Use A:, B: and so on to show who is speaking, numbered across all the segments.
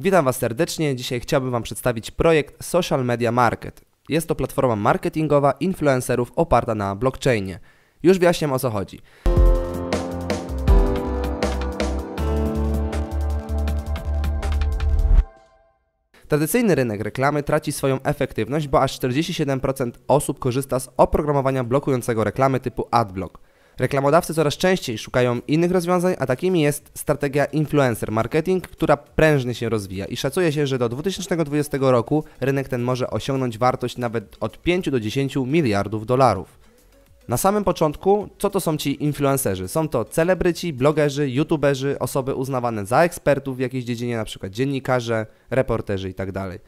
A: Witam Was serdecznie. Dzisiaj chciałbym Wam przedstawić projekt Social Media Market. Jest to platforma marketingowa influencerów oparta na blockchainie. Już wyjaśniam o co chodzi. Tradycyjny rynek reklamy traci swoją efektywność, bo aż 47% osób korzysta z oprogramowania blokującego reklamy typu Adblock. Reklamodawcy coraz częściej szukają innych rozwiązań, a takimi jest strategia influencer marketing, która prężnie się rozwija i szacuje się, że do 2020 roku rynek ten może osiągnąć wartość nawet od 5 do 10 miliardów dolarów. Na samym początku, co to są ci influencerzy? Są to celebryci, blogerzy, youtuberzy, osoby uznawane za ekspertów w jakiejś dziedzinie, np. dziennikarze, reporterzy itd. Tak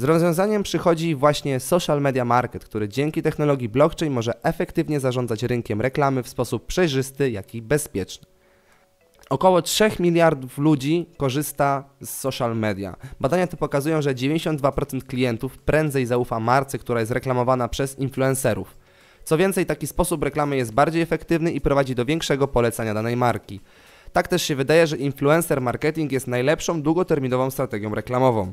A: z rozwiązaniem przychodzi właśnie social media market, który dzięki technologii blockchain może efektywnie zarządzać rynkiem reklamy w sposób przejrzysty, jak i bezpieczny. Około 3 miliardów ludzi korzysta z social media. Badania te pokazują, że 92% klientów prędzej zaufa marce, która jest reklamowana przez influencerów. Co więcej, taki sposób reklamy jest bardziej efektywny i prowadzi do większego polecania danej marki. Tak też się wydaje, że influencer marketing jest najlepszą długoterminową strategią reklamową.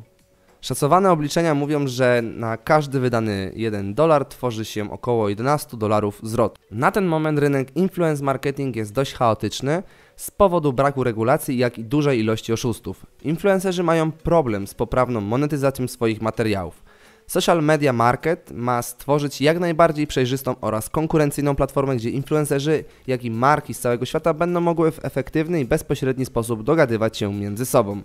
A: Szacowane obliczenia mówią, że na każdy wydany 1 dolar tworzy się około 11 dolarów zwrotu. Na ten moment rynek influence marketing jest dość chaotyczny z powodu braku regulacji, jak i dużej ilości oszustów. Influencerzy mają problem z poprawną monetyzacją swoich materiałów. Social Media Market ma stworzyć jak najbardziej przejrzystą oraz konkurencyjną platformę, gdzie influencerzy, jak i marki z całego świata będą mogły w efektywny i bezpośredni sposób dogadywać się między sobą.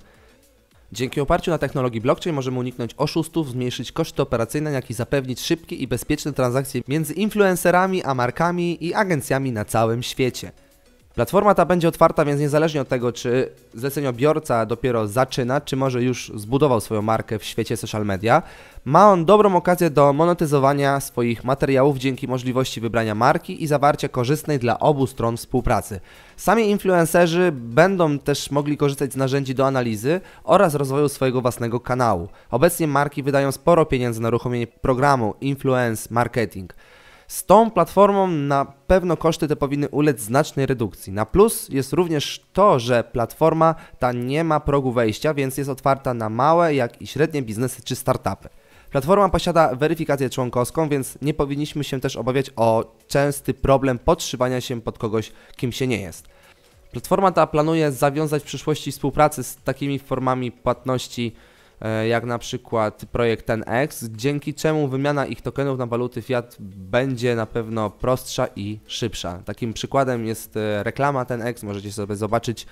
A: Dzięki oparciu na technologii blockchain możemy uniknąć oszustów, zmniejszyć koszty operacyjne, jak i zapewnić szybkie i bezpieczne transakcje między influencerami a markami i agencjami na całym świecie. Platforma ta będzie otwarta, więc niezależnie od tego, czy zleceniobiorca dopiero zaczyna, czy może już zbudował swoją markę w świecie social media, ma on dobrą okazję do monetyzowania swoich materiałów dzięki możliwości wybrania marki i zawarcia korzystnej dla obu stron współpracy. Sami influencerzy będą też mogli korzystać z narzędzi do analizy oraz rozwoju swojego własnego kanału. Obecnie marki wydają sporo pieniędzy na uruchomienie programu Influence Marketing. Z tą platformą na pewno koszty te powinny ulec znacznej redukcji. Na plus jest również to, że platforma ta nie ma progu wejścia, więc jest otwarta na małe, jak i średnie biznesy czy startupy. Platforma posiada weryfikację członkowską, więc nie powinniśmy się też obawiać o częsty problem podszywania się pod kogoś, kim się nie jest. Platforma ta planuje zawiązać w przyszłości współpracę z takimi formami płatności E, jak na przykład projekt TenX, dzięki czemu wymiana ich tokenów na waluty fiat będzie na pewno prostsza i szybsza. Takim przykładem jest e, reklama TenX. możecie sobie zobaczyć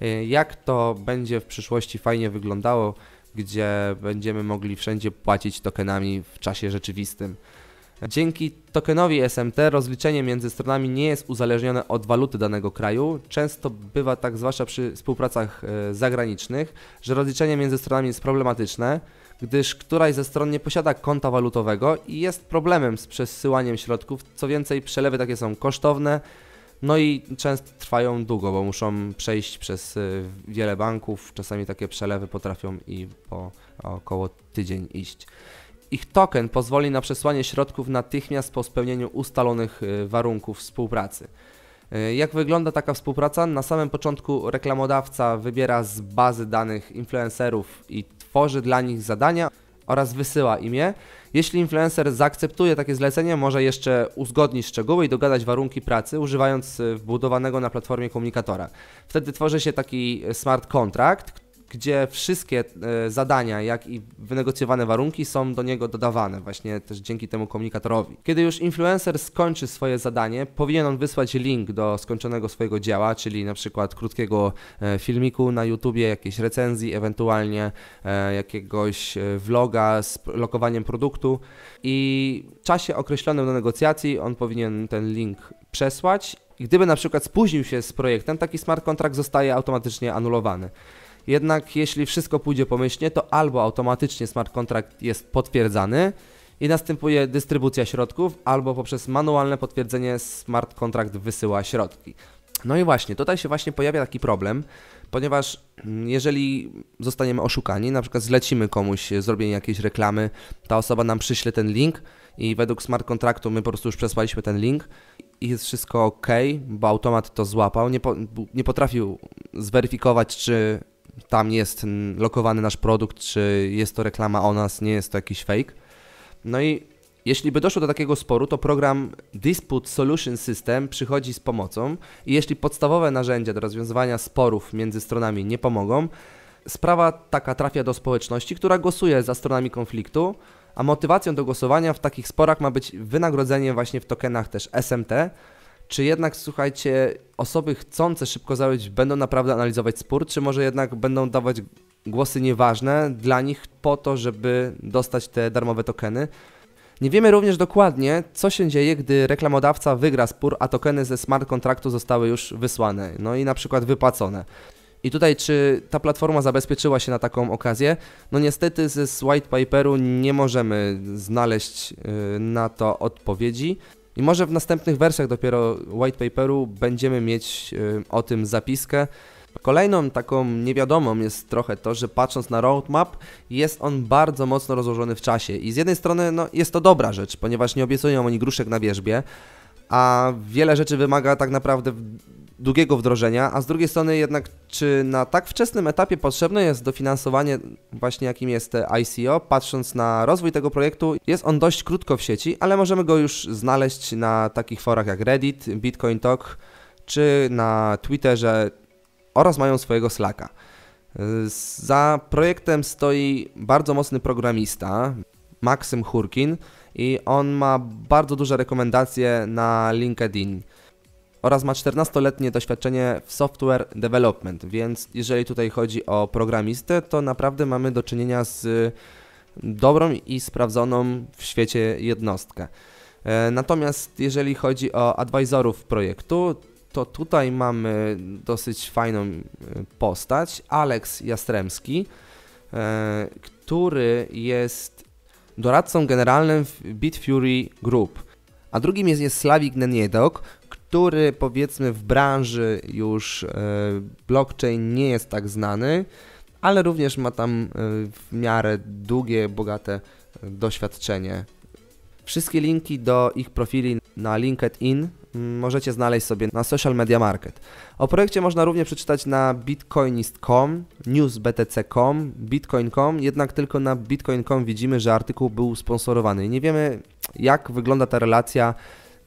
A: e, jak to będzie w przyszłości fajnie wyglądało, gdzie będziemy mogli wszędzie płacić tokenami w czasie rzeczywistym. Dzięki tokenowi SMT rozliczenie między stronami nie jest uzależnione od waluty danego kraju. Często bywa tak, zwłaszcza przy współpracach e, zagranicznych, że rozliczenie między stronami jest problematyczne, gdyż któraś ze stron nie posiada konta walutowego i jest problemem z przesyłaniem środków. Co więcej, przelewy takie są kosztowne, no i często trwają długo, bo muszą przejść przez e, wiele banków. Czasami takie przelewy potrafią i po około tydzień iść. Ich token pozwoli na przesłanie środków natychmiast po spełnieniu ustalonych y, warunków współpracy. Y, jak wygląda taka współpraca? Na samym początku reklamodawca wybiera z bazy danych influencerów i tworzy dla nich zadania oraz wysyła im je. Jeśli influencer zaakceptuje takie zlecenie, może jeszcze uzgodnić szczegóły i dogadać warunki pracy, używając y, wbudowanego na platformie komunikatora. Wtedy tworzy się taki smart kontrakt, gdzie wszystkie e, zadania, jak i wynegocjowane warunki są do niego dodawane, właśnie też dzięki temu komunikatorowi. Kiedy już influencer skończy swoje zadanie, powinien on wysłać link do skończonego swojego dzieła, czyli na przykład krótkiego e, filmiku na YouTubie, jakiejś recenzji, ewentualnie e, jakiegoś vloga z lokowaniem produktu i w czasie określonym do negocjacji on powinien ten link przesłać. Gdyby na przykład spóźnił się z projektem, taki smart kontrakt zostaje automatycznie anulowany. Jednak jeśli wszystko pójdzie pomyślnie, to albo automatycznie smart kontrakt jest potwierdzany i następuje dystrybucja środków, albo poprzez manualne potwierdzenie smart kontrakt wysyła środki. No i właśnie, tutaj się właśnie pojawia taki problem, ponieważ mm, jeżeli zostaniemy oszukani, na przykład zlecimy komuś zrobienie jakiejś reklamy, ta osoba nam przyśle ten link i według smart kontraktu my po prostu już przesłaliśmy ten link i jest wszystko ok, bo automat to złapał, nie, po, nie potrafił zweryfikować, czy tam jest lokowany nasz produkt, czy jest to reklama o nas, nie jest to jakiś fake. No i jeśli by doszło do takiego sporu, to program Dispute Solution System przychodzi z pomocą i jeśli podstawowe narzędzia do rozwiązywania sporów między stronami nie pomogą, sprawa taka trafia do społeczności, która głosuje za stronami konfliktu, a motywacją do głosowania w takich sporach ma być wynagrodzenie właśnie w tokenach też SMT, czy jednak, słuchajcie, osoby chcące szybko zarobić będą naprawdę analizować spór, czy może jednak będą dawać głosy nieważne dla nich po to, żeby dostać te darmowe tokeny? Nie wiemy również dokładnie, co się dzieje, gdy reklamodawca wygra spór, a tokeny ze smart kontraktu zostały już wysłane, no i na przykład wypłacone. I tutaj, czy ta platforma zabezpieczyła się na taką okazję? No niestety z white paperu nie możemy znaleźć y, na to odpowiedzi. I może w następnych wersjach dopiero white paperu będziemy mieć y, o tym zapiskę. Kolejną taką niewiadomą jest trochę to, że patrząc na roadmap, jest on bardzo mocno rozłożony w czasie. I z jednej strony no, jest to dobra rzecz, ponieważ nie obiecują oni gruszek na wierzbie, a wiele rzeczy wymaga tak naprawdę długiego wdrożenia, a z drugiej strony jednak, czy na tak wczesnym etapie potrzebne jest dofinansowanie właśnie jakim jest ICO, patrząc na rozwój tego projektu, jest on dość krótko w sieci, ale możemy go już znaleźć na takich forach jak Reddit, Bitcoin Talk, czy na Twitterze oraz mają swojego Slacka. Za projektem stoi bardzo mocny programista, Maksym Hurkin i on ma bardzo duże rekomendacje na LinkedIn oraz ma 14-letnie doświadczenie w software development, więc jeżeli tutaj chodzi o programistę, to naprawdę mamy do czynienia z dobrą i sprawdzoną w świecie jednostkę. E, natomiast jeżeli chodzi o advisorów projektu, to tutaj mamy dosyć fajną e, postać, Aleks Jastremski, e, który jest doradcą generalnym w Bitfury Group. A drugim jest, jest Slavik Neniedok, który powiedzmy w branży już e, blockchain nie jest tak znany, ale również ma tam e, w miarę długie, bogate e, doświadczenie. Wszystkie linki do ich profili na LinkedIn mm, możecie znaleźć sobie na Social Media Market. O projekcie można również przeczytać na bitcoinist.com, newsbtc.com, bitcoin.com, jednak tylko na bitcoin.com widzimy, że artykuł był sponsorowany. Nie wiemy, jak wygląda ta relacja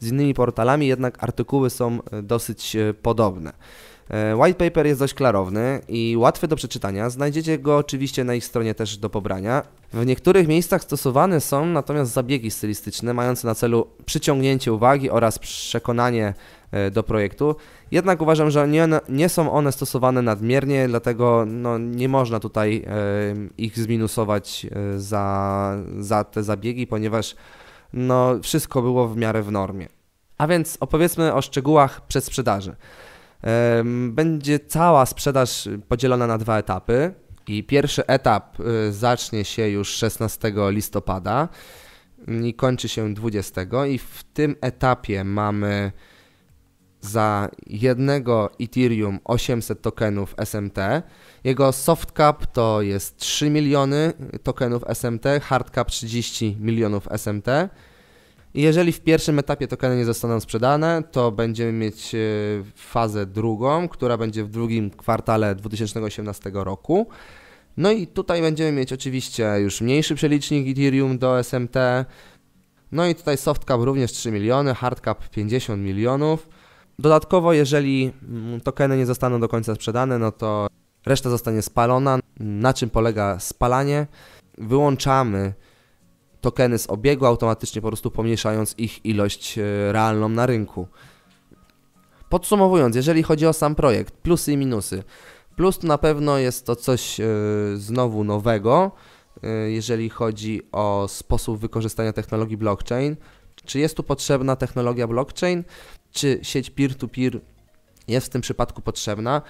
A: z innymi portalami, jednak artykuły są e, dosyć e, podobne. E, white paper jest dość klarowny i łatwy do przeczytania. Znajdziecie go oczywiście na ich stronie też do pobrania. W niektórych miejscach stosowane są natomiast zabiegi stylistyczne mające na celu przyciągnięcie uwagi oraz przekonanie do projektu. Jednak uważam, że nie, nie są one stosowane nadmiernie, dlatego no, nie można tutaj ich zminusować za, za te zabiegi, ponieważ no, wszystko było w miarę w normie. A więc opowiedzmy o szczegółach przedsprzedaży. Będzie cała sprzedaż y, podzielona na dwa etapy. I pierwszy etap y, zacznie się już 16 listopada i kończy się 20. I w tym etapie mamy za jednego Ethereum 800 tokenów SMT. Jego soft cap to jest 3 miliony tokenów SMT, hard cap 30 milionów SMT i jeżeli w pierwszym etapie tokeny nie zostaną sprzedane, to będziemy mieć e, fazę drugą, która będzie w drugim kwartale 2018 roku. No i tutaj będziemy mieć oczywiście już mniejszy przelicznik Ethereum do SMT. No i tutaj softcap również 3 miliony, hardcap 50 milionów. Dodatkowo, jeżeli mm, tokeny nie zostaną do końca sprzedane, no to reszta zostanie spalona. Na czym polega spalanie? Wyłączamy tokeny z obiegu, automatycznie po prostu pomniejszając ich ilość e, realną na rynku. Podsumowując, jeżeli chodzi o sam projekt, plusy i minusy. Plus to na pewno jest to coś e, znowu nowego, e, jeżeli chodzi o sposób wykorzystania technologii blockchain. Czy jest tu potrzebna technologia blockchain? Czy sieć peer to -peer jest w tym przypadku potrzebna?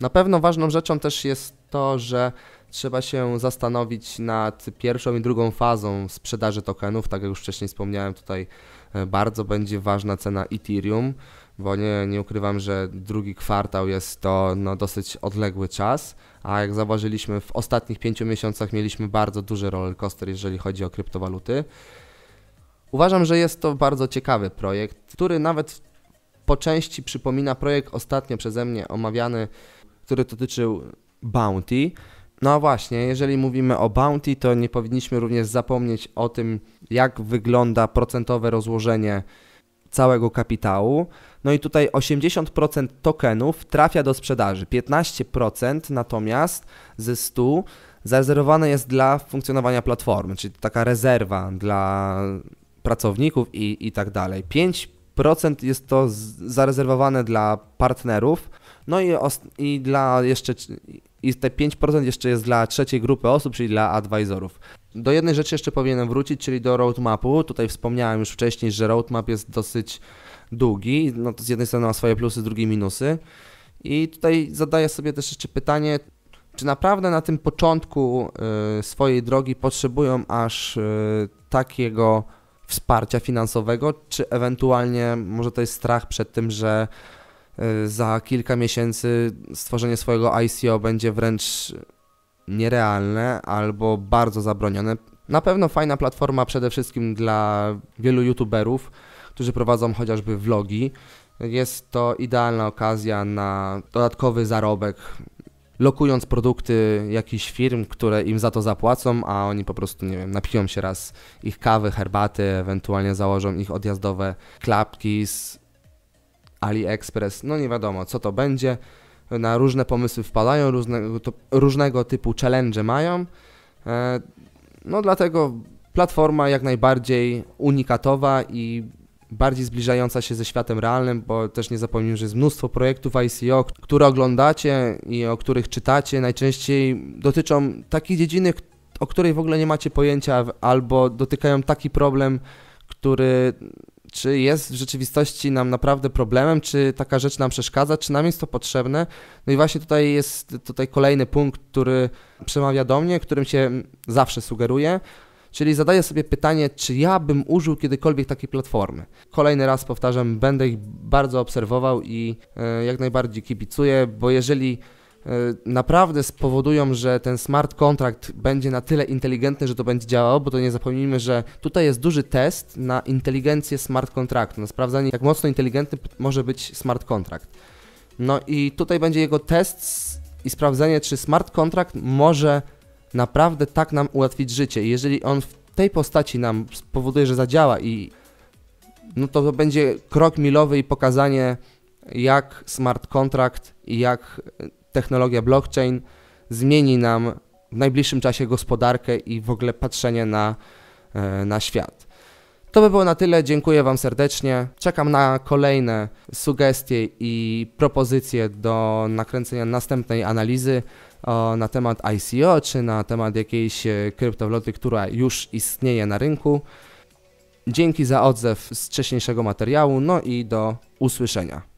A: Na pewno ważną rzeczą też jest to, że trzeba się zastanowić nad pierwszą i drugą fazą sprzedaży tokenów. Tak jak już wcześniej wspomniałem, tutaj e, bardzo będzie ważna cena Ethereum, bo nie, nie ukrywam, że drugi kwartał jest to no, dosyć odległy czas, a jak zauważyliśmy w ostatnich pięciu miesiącach mieliśmy bardzo duży rollercoaster, jeżeli chodzi o kryptowaluty. Uważam, że jest to bardzo ciekawy projekt, który nawet po części przypomina projekt ostatnio przeze mnie omawiany, który dotyczył Bounty. No właśnie, jeżeli mówimy o bounty, to nie powinniśmy również zapomnieć o tym, jak wygląda procentowe rozłożenie całego kapitału. No i tutaj 80% tokenów trafia do sprzedaży, 15% natomiast ze 100 zarezerwowane jest dla funkcjonowania platformy, czyli taka rezerwa dla pracowników i, i tak dalej. 5% jest to zarezerwowane dla partnerów, no i, i dla jeszcze i te 5% jeszcze jest dla trzeciej grupy osób, czyli dla advisorów. Do jednej rzeczy jeszcze powinienem wrócić, czyli do roadmapu. Tutaj wspomniałem już wcześniej, że roadmap jest dosyć długi. No to z jednej strony ma swoje plusy, z drugiej minusy. I tutaj zadaję sobie też jeszcze pytanie, czy naprawdę na tym początku y, swojej drogi potrzebują aż y, takiego wsparcia finansowego, czy ewentualnie może to jest strach przed tym, że Y, za kilka miesięcy stworzenie swojego ICO będzie wręcz nierealne albo bardzo zabronione. Na pewno fajna platforma przede wszystkim dla wielu youtuberów, którzy prowadzą chociażby vlogi. Jest to idealna okazja na dodatkowy zarobek, lokując produkty jakichś firm, które im za to zapłacą, a oni po prostu, nie wiem, napiją się raz ich kawy, herbaty, ewentualnie założą ich odjazdowe klapki z AliExpress, no nie wiadomo co to będzie, na różne pomysły wpadają, różnego, to, różnego typu challenge mają, e, no dlatego platforma jak najbardziej unikatowa i bardziej zbliżająca się ze światem realnym, bo też nie zapomnijmy, że jest mnóstwo projektów ICO, które oglądacie i o których czytacie, najczęściej dotyczą takiej dziedziny, o której w ogóle nie macie pojęcia, albo dotykają taki problem, który czy jest w rzeczywistości nam naprawdę problemem, czy taka rzecz nam przeszkadza, czy nam jest to potrzebne. No i właśnie tutaj jest tutaj kolejny punkt, który przemawia do mnie, którym się zawsze sugeruję, czyli zadaję sobie pytanie, czy ja bym użył kiedykolwiek takiej platformy. Kolejny raz powtarzam, będę ich bardzo obserwował i e, jak najbardziej kibicuję, bo jeżeli E, naprawdę spowodują, że ten smart contract będzie na tyle inteligentny, że to będzie działało, bo to nie zapomnijmy, że tutaj jest duży test na inteligencję smart kontraktu, na sprawdzanie, jak mocno inteligentny może być smart kontrakt. No i tutaj będzie jego test i sprawdzenie, czy smart kontrakt może naprawdę tak nam ułatwić życie. jeżeli on w tej postaci nam spowoduje, że zadziała i no to, to będzie krok milowy i pokazanie, jak smart kontrakt i jak technologia blockchain zmieni nam w najbliższym czasie gospodarkę i w ogóle patrzenie na, e, na świat. To by było na tyle. Dziękuję Wam serdecznie. Czekam na kolejne sugestie i propozycje do nakręcenia następnej analizy o, na temat ICO czy na temat jakiejś e, kryptowaluty, która już istnieje na rynku. Dzięki za odzew z wcześniejszego materiału, no i do usłyszenia.